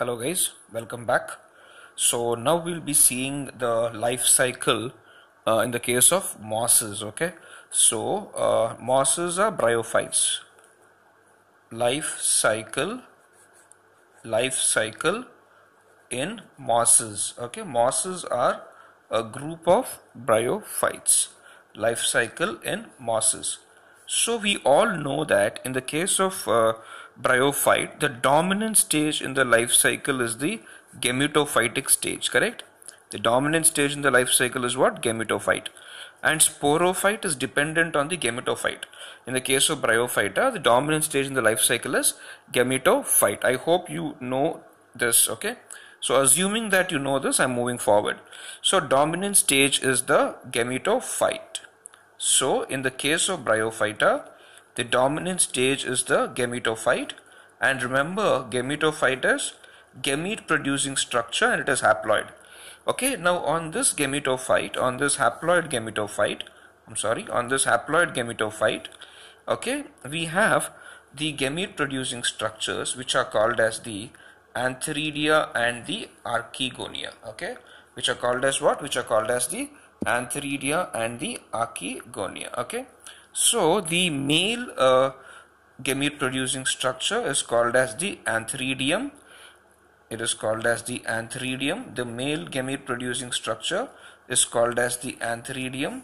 hello guys welcome back so now we'll be seeing the life cycle uh, in the case of mosses okay so uh, mosses are bryophytes life cycle life cycle in mosses okay mosses are a group of bryophytes life cycle in mosses so we all know that in the case of uh, bryophyte, the dominant stage in the life cycle is the gametophytic stage, correct? The dominant stage in the life cycle is what? Gametophyte. And sporophyte is dependent on the gametophyte. In the case of bryophyta, the dominant stage in the life cycle is gametophyte. I hope you know this, okay? So assuming that you know this, I'm moving forward. So dominant stage is the gametophyte. So in the case of bryophyta, the dominant stage is the gametophyte and remember gametophyte is gamete producing structure and it is haploid. Okay, now on this gametophyte, on this haploid gametophyte, I'm sorry, on this haploid gametophyte, okay, we have the gamete producing structures which are called as the antheridia and the archegonia, okay, which are called as what? Which are called as the antheridia and the archegonia, okay. So the male uh, gamete producing structure is called as the anthridium. It is called as the anthridium. The male gamete producing structure is called as the anthridium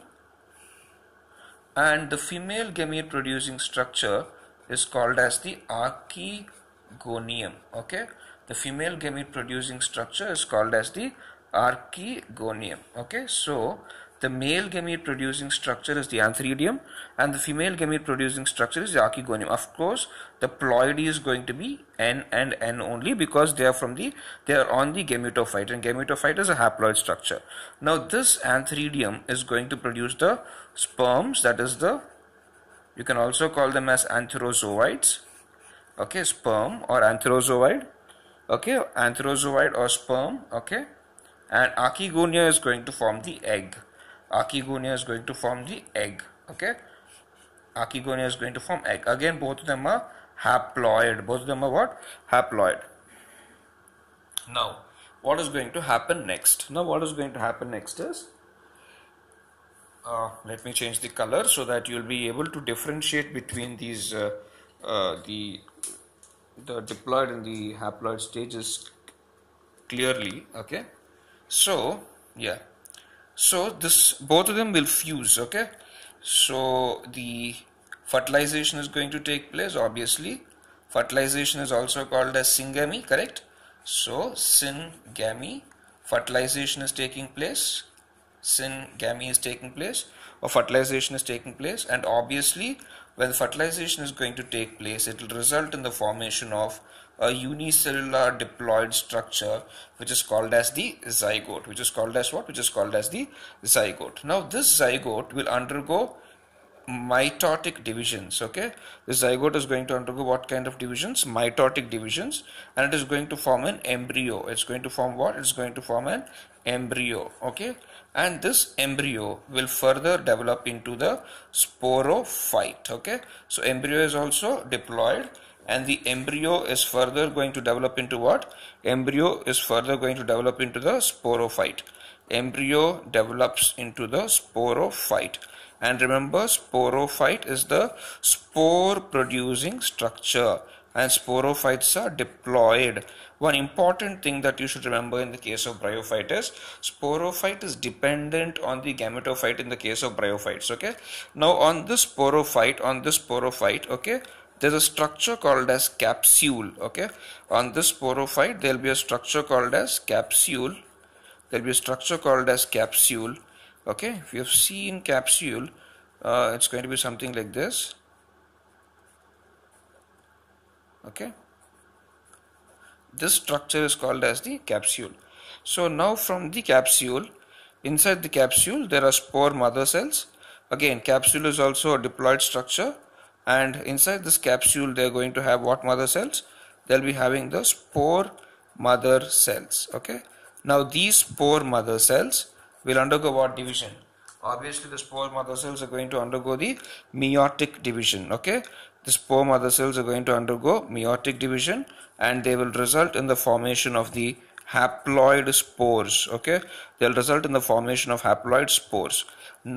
and the female gamete producing structure is called as the archegonium. Okay, the female gamete producing structure is called as the archegonium. Okay, so the male gamete producing structure is the antheridium, and the female gamete producing structure is the archegonium. Of course, the ploidy is going to be N and N only because they are from the they are on the gametophyte and gametophyte is a haploid structure. Now this antheridium is going to produce the sperms that is the you can also call them as antherozoites okay sperm or antherozoid okay antherozoid or sperm okay and archegonia is going to form the egg archegonia is going to form the egg okay archegonia is going to form egg again both of them are haploid both of them are what haploid now what is going to happen next now what is going to happen next is uh, let me change the color so that you'll be able to differentiate between these uh, uh, the the diploid and the haploid stages clearly okay so yeah so this both of them will fuse okay so the fertilization is going to take place obviously fertilization is also called as syngamy correct so syngamy fertilization is taking place syngamy is taking place or fertilization is taking place and obviously when fertilization is going to take place it will result in the formation of a unicellular diploid structure which is called as the zygote which is called as what which is called as the zygote now this zygote will undergo mitotic divisions okay this zygote is going to undergo what kind of divisions mitotic divisions and it is going to form an embryo it's going to form what it's going to form an embryo okay and this embryo will further develop into the sporophyte okay so embryo is also diploid and the embryo is further going to develop into what? Embryo is further going to develop into the sporophyte. Embryo develops into the sporophyte. And remember, sporophyte is the spore producing structure and sporophytes are diploid. One important thing that you should remember in the case of bryophyte is sporophyte is dependent on the gametophyte in the case of bryophytes. Okay, now on this sporophyte, on this sporophyte, okay, there's a structure called as capsule okay on this sporophyte there'll be a structure called as capsule there'll be a structure called as capsule okay if you've seen capsule uh, it's going to be something like this okay this structure is called as the capsule so now from the capsule inside the capsule there are spore mother cells again capsule is also a diploid structure and inside this capsule they are going to have what mother cells they'll be having the spore mother cells okay now these spore mother cells will undergo what division obviously the spore mother cells are going to undergo the meiotic division okay the spore mother cells are going to undergo meiotic division and they will result in the formation of the haploid spores okay they'll result in the formation of haploid spores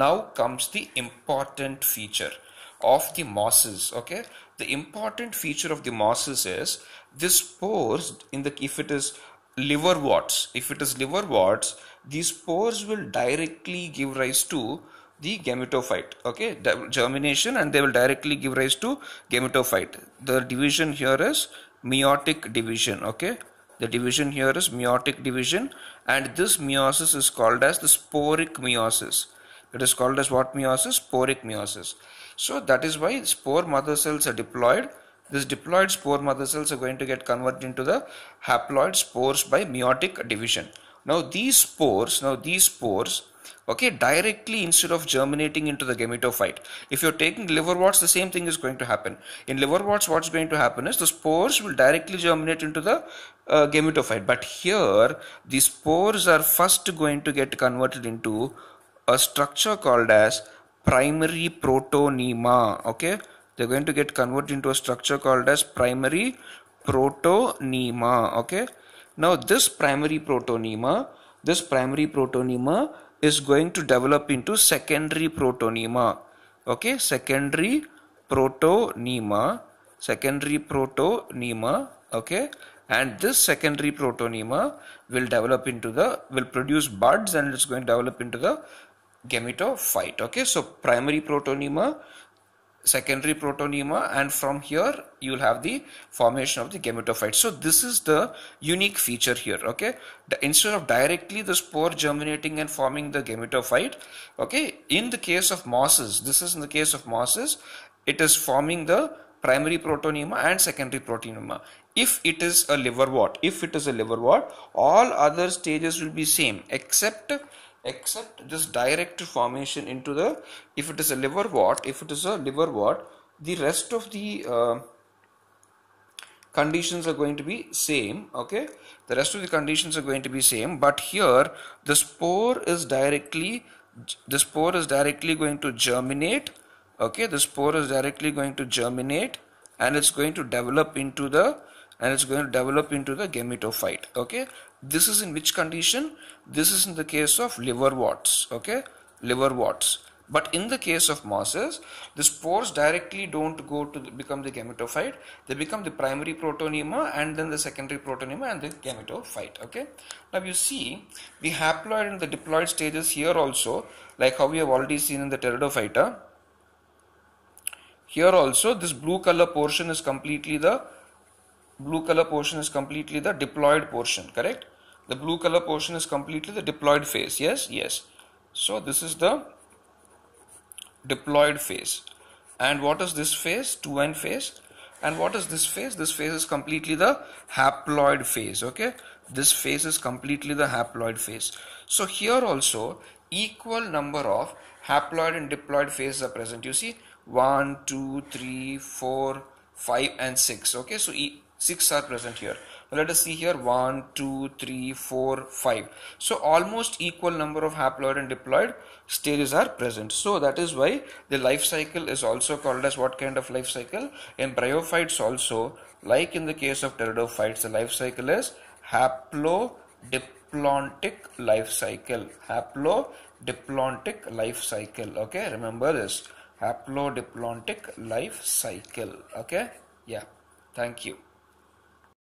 now comes the important feature of the mosses okay the important feature of the mosses is this pores in the if it is liver warts if it is liver warts these pores will directly give rise to the gametophyte okay germination and they will directly give rise to gametophyte the division here is meiotic division okay the division here is meiotic division and this meiosis is called as the sporic meiosis it is called as what meiosis? Sporic meiosis. So that is why spore mother cells are deployed. These deployed spore mother cells are going to get converted into the haploid spores by meiotic division. Now these spores, now these spores, okay, directly instead of germinating into the gametophyte. If you're taking liverworts, the same thing is going to happen. In liverworts, what's going to happen is the spores will directly germinate into the uh, gametophyte. But here, the spores are first going to get converted into a structure called as primary protonema okay they're going to get converted into a structure called as primary protonema okay now this primary protonema this primary protonema is going to develop into secondary protonema okay secondary protonema secondary protonema okay and this secondary protonema will develop into the will produce buds and it's going to develop into the gametophyte okay so primary protonema secondary protonema and from here you will have the formation of the gametophyte so this is the unique feature here okay the, instead of directly the spore germinating and forming the gametophyte okay in the case of mosses this is in the case of mosses it is forming the primary protonema and secondary protonema if it is a liverwort if it is a liverwort all other stages will be same except except this direct formation into the if it is a liver wart if it is a liver wart the rest of the uh, conditions are going to be same okay the rest of the conditions are going to be same but here the spore is directly the spore is directly going to germinate okay the spore is directly going to germinate and it's going to develop into the and it's going to develop into the gametophyte okay this is in which condition this is in the case of liverworts okay liverworts but in the case of mosses, the spores directly don't go to the, become the gametophyte. They become the primary protonema and then the secondary protonema and the gametophyte. Okay. Now you see the haploid and the diploid stages here also, like how we have already seen in the pteridophyta. Here also, this blue color portion is completely the blue color portion is completely the diploid portion correct the blue color portion is completely the diploid phase yes yes so this is the diploid phase and what is this phase 2n phase and what is this phase this phase is completely the haploid phase okay this phase is completely the haploid phase so here also equal number of haploid and diploid phases are present you see 1 2 3 4 5 and 6 okay so e 6 are present here let us see here 1 2 3 4 5 so almost equal number of haploid and diploid stages are present so that is why the life cycle is also called as what kind of life cycle embryophytes also like in the case of pteridophytes the life cycle is haplodiplontic life cycle haplodiplontic life cycle okay remember this haplodiplontic life cycle okay yeah thank you